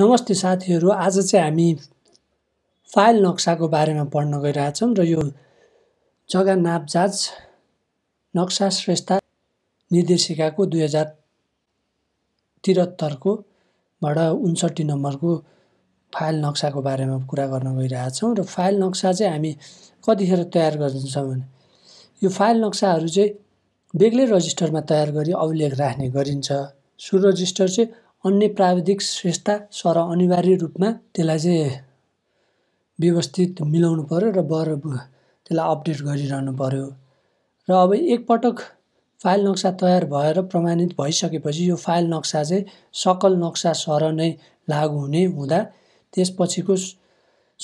नमस्ते साथीहरू आज चाहिँ हामी फाइल नक्साको बारेमा पढ्न गइरहेछौँ र यो जग्गा नापजाज नक्सा श्रेष्ठ निर्देशिकाको दुई हजार त्रिहत्तरकोबाट उन्सट्ठी नम्बरको फाइल नक्साको बारेमा कुरा गर्न गइरहेछौँ र फाइल नक्सा चाहिँ हामी कतिखेर तयार गर्छौँ भने यो फाइल नक्साहरू चाहिँ बेग्लै रजिस्टरमा तयार गरी अभिलेख राख्ने गरिन्छ रजिस्टर चाहिँ अन्य प्राविधिक श्रेष्ठता सर अनिवार्य रूपमा त्यसलाई चाहिँ व्यवस्थित मिलाउनु पऱ्यो र बर त्यसलाई अपडेट गरिरहनु पऱ्यो र अब एकपटक फाइल नक्सा तयार भएर प्रमाणित भइसकेपछि यो फाइल नक्सा चाहिँ सकल नक्सा सर नै लागु हुने हुँदा त्यसपछिको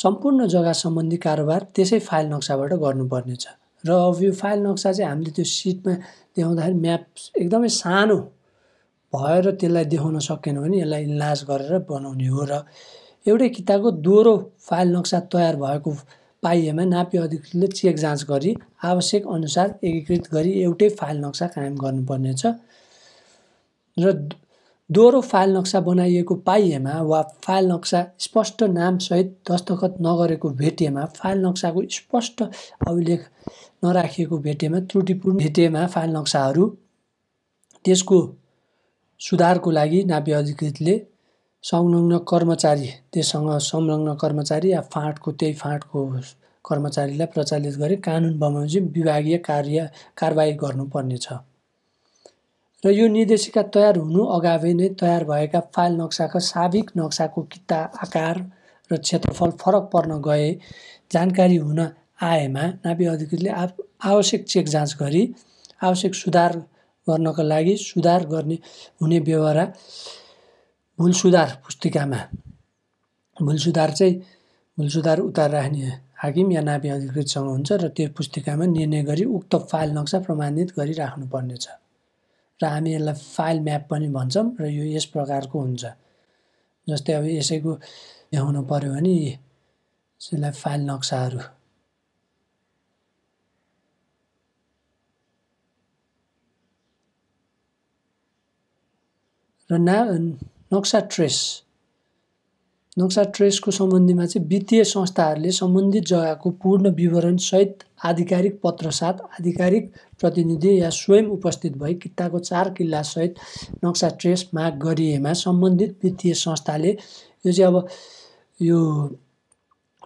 सम्पूर्ण जग्गा सम्बन्धी कारोबार त्यसै फाइल नक्साबाट गर्नुपर्नेछ र अब यो फाइल नक्सा चाहिँ हामीले त्यो सिटमा देखाउँदाखेरि म्याप एकदमै सानो भएर त्यसलाई देखाउन सकेन भने यसलाई इन्लाज गरेर बनाउने हो र एउटै किताबको दोहोरो फाइल नक्सा तयार भएको पाइएमा नापी अधिकृतले चेक जाँच गरी आवश्यक अनुसार एकीकृत गरी एउटै फाइल नक्सा कायम गर्नुपर्नेछ र दोहोरो फाइल नक्सा बनाइएको पाइएमा वा फाइल नक्सा स्पष्ट नामसहित दस्तखत नगरेको भेटिएमा फाइल नक्साको स्पष्ट अभिलेख नराखिएको भेटिएमा त्रुटिपूर्ण भेटिएमा फाइल नक्साहरू त्यसको सुधारको लागि नापी अधिकृतले संलग्न कर्मचारी त्योसँग संलग्न कर्मचारी या फाँटको त्यही फाँटको कर्मचारीलाई प्रचालित गरी कानुन बमोजिम विभागीय कार्य कारवाही गर्नुपर्नेछ र यो निर्देशिका तयार हुनु अगावै नै तयार भएका फाइल नक्साको साबिक नक्साको किता आकार र क्षेत्रफल फरक पर्न गए जानकारी हुन आएमा नापी अधिकृतले आवश्यक चेक जाँच गरी आवश्यक सुधार गर्नका लागि सुधार गर्ने हुने व्यवहार भुल सुधार पुस्तिकामा भुल सुधार चाहिँ भुल सुधार उतार राख्ने हाकिम या नापी अधिकृतसँग हुन्छ र त्यो पुस्तिकामा निर्णय गरी उक्त फाइल नक्सा प्रमाणित गरिराख्नुपर्नेछ र हामी यसलाई फाइल म्याप पनि भन्छौँ र यो यस प्रकारको हुन्छ जस्तै अब यसैको देखाउनु पऱ्यो भने यसलाई फाइल नक्साहरू र ना नक्सा ट्रेस नक्सा ट्रेसको सम्बन्धीमा चाहिँ वित्तीय संस्थाहरूले सम्बन्धित जग्गाको पूर्ण विवरणसहित आधिकारिक पत्र साथ आधिकारिक प्रतिनिधि या स्वयं उपस्थित भई किताको चार किल्लासहित नक्सा ट्रेस माग गरिएमा सम्बन्धित वित्तीय संस्थाले यो चाहिँ अब यो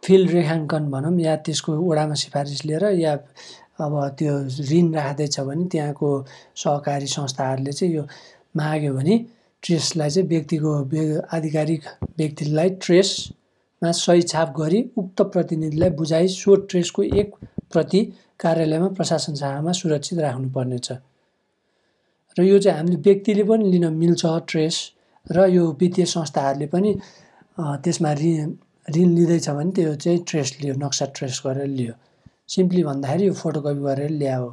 फिल्ड रेखाङ्कन भनौँ या त्यसको ओडामा सिफारिस लिएर या अब त्यो ऋण राख्दैछ भने त्यहाँको सहकारी संस्थाहरूले चाहिँ यो माग्यो भने ट्रेसलाई चाहिँ व्यक्तिको आधिकारिक व्यक्तिलाई ट्रेसमा सही छाप गरी उक्त प्रतिनिधिलाई बुझाइ सो ट्रेसको एक प्रति कार्यालयमा प्रशासन शाखामा सुरक्षित राख्नुपर्नेछ र यो चाहिँ हामीले व्यक्तिले पनि लिन मिल्छ ट्रेस र यो वित्तीय संस्थाहरूले पनि त्यसमा ऋण ऋण लिँदैछ भने त्यो चाहिँ ट्रेस लियो नक्सा ट्रेस गरेर लियो सिम्पली भन्दाखेरि यो फोटोकपी गरेर ल्यायो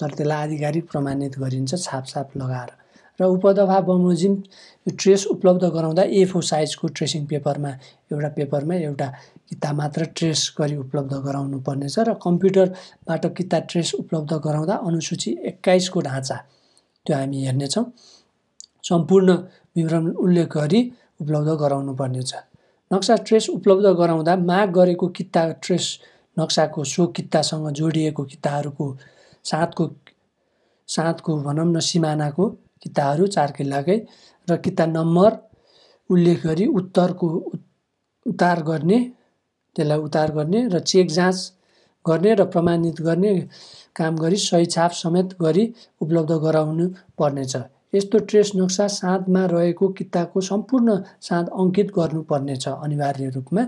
तर त्यसलाई आधिकारिक प्रमाणित गरिन्छ छापछाप लगाएर र उपदफा बमोजिम ट्रेस उपलब्ध गराउँदा ए फोर साइजको ट्रेसिङ पेपरमा एउटा पेपरमा एउटा किता मात्र ट्रेस गरी उपलब्ध गराउनु पर्नेछ र कम्प्युटरबाट किता ट्रेस उपलब्ध गराउँदा अनुसूची एक्काइसको ढाँचा त्यो हामी हेर्नेछौँ सम्पूर्ण विवरण उल्लेख गरी उपलब्ध गराउनु पर्नेछ नक्सा ट्रेस उपलब्ध गराउँदा माग गरेको किता ट्रेस नक्साको सो कितासँग जोडिएको किताहरूको साँधको साँधको भनौँ न सिमानाको किताहरू चार किल्लाकै र किता नम्बर उल्लेख गरी उत्तरको उतार गर्ने त्यसलाई उतार गर्ने र चेक जाँच गर्ने र प्रमाणित गर्ने काम गरी सही छाप समेत गरी उपलब्ध गराउनु पर्नेछ यस्तो ट्रेस नक्सा साँधमा रहेको किताको सम्पूर्ण साँध अङ्कित गर्नुपर्नेछ अनिवार्य रूपमा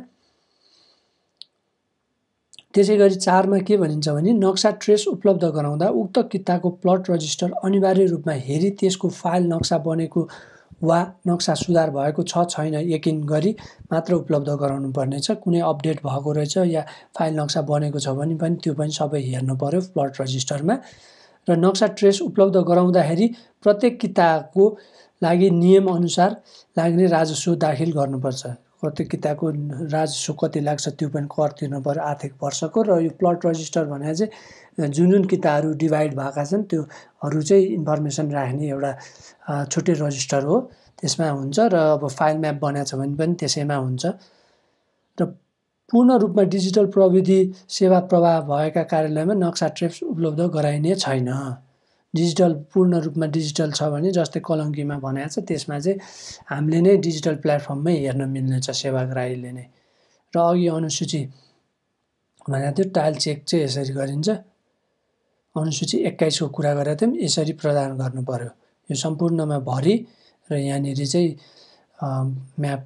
त्यसै गरी चारमा के भनिन्छ भने नक्सा ट्रेस उपलब्ध गराउँदा उक्त किताको प्लट रजिस्टर अनिवार्य रूपमा हेरी त्यसको फाइल नक्सा बनेको वा नक्सा सुधार भएको छ छैन यकिन गरी मात्र उपलब्ध गराउनु पर्नेछ कुनै अपडेट भएको रहेछ या फाइल नक्सा बनेको छ भने पनि त्यो पनि सबै हेर्नु पऱ्यो प्लट रजिस्टरमा र नक्सा ट्रेस उपलब्ध गराउँदाखेरि प्रत्येक किताबको लागि नियमअनुसार लाग्ने राजस्व दाखिल गर्नुपर्छ कति किताबको राजस्व कति लाग्छ त्यो पनि कर तिर्नु पऱ्यो आर्थिक वर्षको र यो प्लट रजिस्टर भने चाहिँ जुन जुन किताबहरू डिभाइड भएका छन् त्योहरू चाहिँ इन्फर्मेसन राख्ने एउटा छुट्टै रजिस्टर हो त्यसमा हुन्छ र अब फाइल म्याप बनाएको छ भने पनि त्यसैमा हुन्छ र पूर्ण रूपमा डिजिटल प्रविधि सेवा प्रवाह भएका कार्यालयमा नक्सा ट्रेप्स उपलब्ध गराइने छैन डिजिटल पूर्ण रूपमा डिजिटल छ भने जस्तै कलङ्कीमा भनेको छ त्यसमा चाहिँ हामीले नै डिजिटल प्लेटफर्ममै हेर्न मिल्नेछ सेवाग्राहीले नै र अघि अनुसूची भनेको थियो टाइल चेक चाहिँ यसरी गरिन्छ अनुसूची एक्काइसको कुरा गरेको थियौँ यसरी प्रदान गर्नु पऱ्यो यो सम्पूर्णमा भरि र यहाँनिर चाहिँ म्याप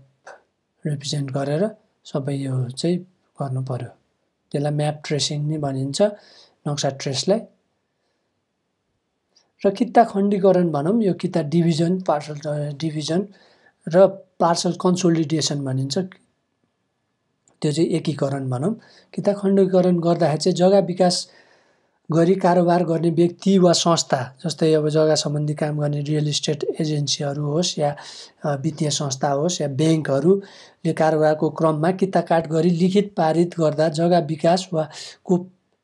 रिप्रेजेन्ट गरेर सबै यो चाहिँ गर्नु पऱ्यो त्यसलाई म्याप ट्रेसिङ नै भनिन्छ नक्सा ट्रेसलाई र किता खण्डीकरण भनौँ यो किता डिभिजन पार्सल डिभिजन र पार्सल कन्सोलिडेसन भनिन्छ त्यो चाहिँ एकीकरण भनौँ किता खण्डीकरण गर्दाखेरि चाहिँ जग्गा विकास गरी कारोबार गर्ने व्यक्ति वा संस्था जस्तै अब जग्गा सम्बन्धी काम गर्ने रियल इस्टेट एजेन्सीहरू होस् या वित्तीय संस्था होस् या ब्याङ्कहरूले कारोबारको क्रममा किता किताकाट गरी लिखित पारित गर्दा जग्गा विकास वा को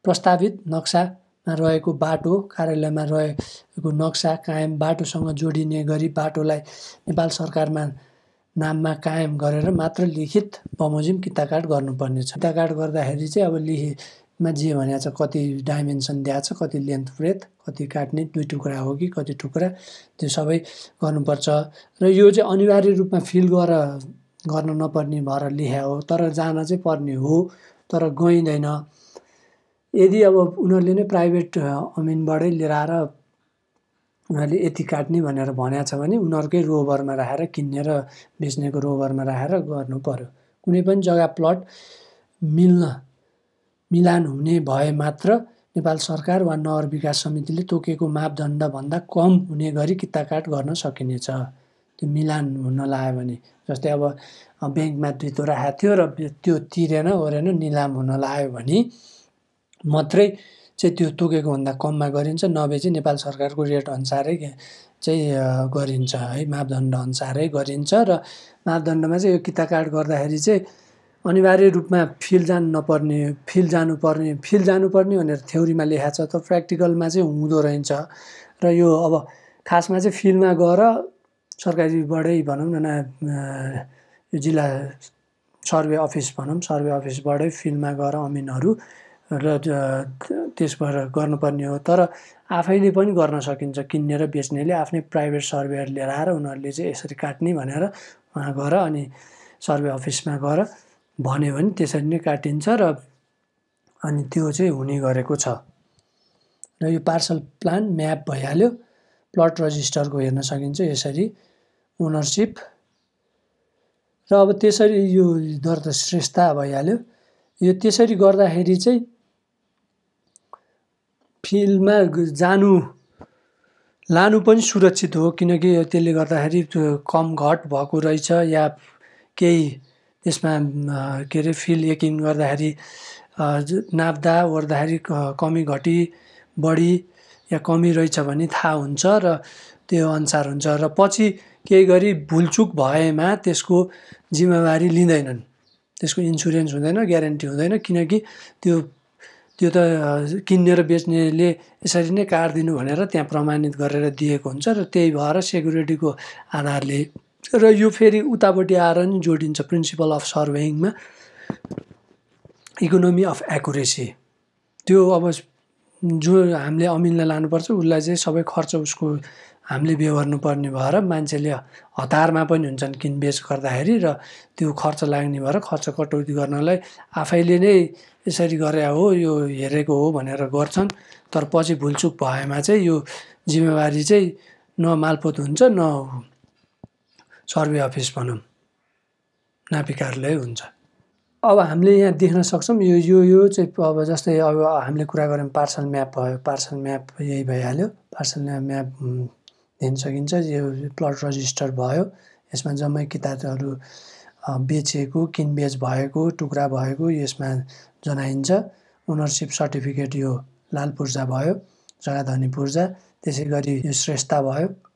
प्रस्तावित नक्सा रहेको बाटो कार्यालयमा रहेको नक्सा कायम बाटोसँग जोडिने गरी बाटोलाई नेपाल सरकारमा नाममा कायम गरेर मात्र लिखित बमोजिम किताकाट गर्नुपर्नेछ किताकाट गर्दाखेरि चाहिँ अब लिखेमा जे भने छ कति डाइमेन्सन दिएको छ कति लेन्थ ब्रेथ कति काट्ने दुई टुक्रा हो कि कति टुक्रा त्यो सबै गर्नुपर्छ र यो चाहिँ अनिवार्य रूपमा फिल गरेर गर्न नपर्ने भएर लेखा हो तर जान चाहिँ पर्ने हो तर गइँदैन यदि अब उनीहरूले नै प्राइभेट अमिनबाटै लिएर आएर उनीहरूले यति काट्ने भनेर भनेको छ भने उनीहरूकै रोभरमा राखेर किन्ने र बेच्नेको रोभरमा राखेर गर्नु पऱ्यो कुनै पनि जग्गा प्लट मिल्न मिलान हुने भए मात्र नेपाल सरकार वा नगर विकास समितिले तोकेको मापदण्डभन्दा कम हुने गरी किताकाट गर्न सकिनेछ त्यो मिलान हुन लायो भने जस्तै अब ब्याङ्कमा दुई तोरा राखेको थियो र त्यो तिरेन ओरेन निलाम हुन लायो भने मात्रै चाहिँ त्यो तोकेको भन्दा कममा गरिन्छ नभए चाहिँ नेपाल सरकारको रेट अनुसारै चाहिँ गरिन्छ है मापदण्ड अनुसारै गरिन्छ र मापदण्डमा चाहिँ यो किता गर्दाखेरि चाहिँ अनिवार्य रूपमा फिल जान नपर्ने फिल जानुपर्ने फिल जानुपर्ने भनेर थ्योरीमा लेखा छ त प्र्याक्टिकलमा चाहिँ हुँदो रहेछ र यो अब खासमा चाहिँ फिल्डमा गएर सरकारीबाटै भनौँ न यो जिल्ला सर्वे अफिस भनौँ सर्वे अफिसबाटै फिल्डमा गएर अमिनहरू र त्यसबाट गर्नुपर्ने हो तर आफैले पनि गर्न सकिन्छ किन्ने र बेच्नेले आफ्नै प्राइभेट सर्वेहरू लिएर आएर उनीहरूले चाहिँ यसरी काट्ने भनेर उहाँ गएर अनि सर्वे अफिसमा गएर भन्यो भने त्यसरी नै काटिन्छ र अनि त्यो चाहिँ हुने गरेको छ र यो पार्सल प्लान म्याप भइहाल्यो प्लट रजिस्टरको हेर्न सकिन्छ यसरी ओनरसिप र अब त्यसरी यो दर्ता श्रेष्ठता भइहाल्यो यो त्यसरी गर्दाखेरि चाहिँ फिल्डमा जानु लानु पनि सुरक्षित हो किनकि त्यसले गर्दाखेरि त्यो कम घट भएको रहेछ या केही त्यसमा के अरे फिल्ड यकिङ गर्दाखेरि नाप्दा ओर्दाखेरि कमी घटी बढी या कमी रहेछ भने थाहा हुन्छ र त्यो अनुसार हुन्छ र पछि केही गरी भुलचुक भएमा त्यसको जिम्मेवारी लिँदैनन् त्यसको इन्सुरेन्स हुँदैन ग्यारेन्टी हुँदैन किनकि त्यो त्यो त किनेर बेच्नेले यसरी नै काटिदिनु भनेर त्यहाँ प्रमाणित गरेर दिएको हुन्छ र त्यही भएर सेक्युरिटीको आधारले र यो फेरि उतापट्टि आएर नि जोडिन्छ प्रिन्सिपल अफ सर्भेइङमा इकोनोमी अफ एकुरेसी त्यो अब जो हामीले अमिनलाई लानुपर्छ उसलाई चाहिँ सबै खर्च उसको हामीले बेहोर्नु पर्ने भएर मान्छेले हतारमा पनि हुन्छन् किनबेच गर्दाखेरि र त्यो खर्च लाग्ने भएर खर्च कटौती गर्नलाई आफैले नै यसरी गरे हो यो हेरेको हो भनेर गर्छन् तर पछि भुलचुक भएमा चाहिँ यो जिम्मेवारी चाहिँ न मालपोत हुन्छ न सर्वे अफिस भनौँ नापिकारले हुन्छ अब हामीले यहाँ देख्न सक्छौँ यो यो यो चाहिँ अब जस्तै अब हामीले कुरा गऱ्यौँ पार्सल म्याप भयो पार्सल म्याप यही भइहाल्यो पार्सल म्याप दिन सकिन्छ यो प्लट रजिस्टर भयो यसमा जम्मै किताबहरू बेचेको किनबेच भएको टुक्रा भएको यसमा जनाइन्छ ओनरसिप सर्टिफिकेट यो लाल पूर्जा भयो जगाधनी पूर्जा त्यसै गरी यो श्रेष्ठता भयो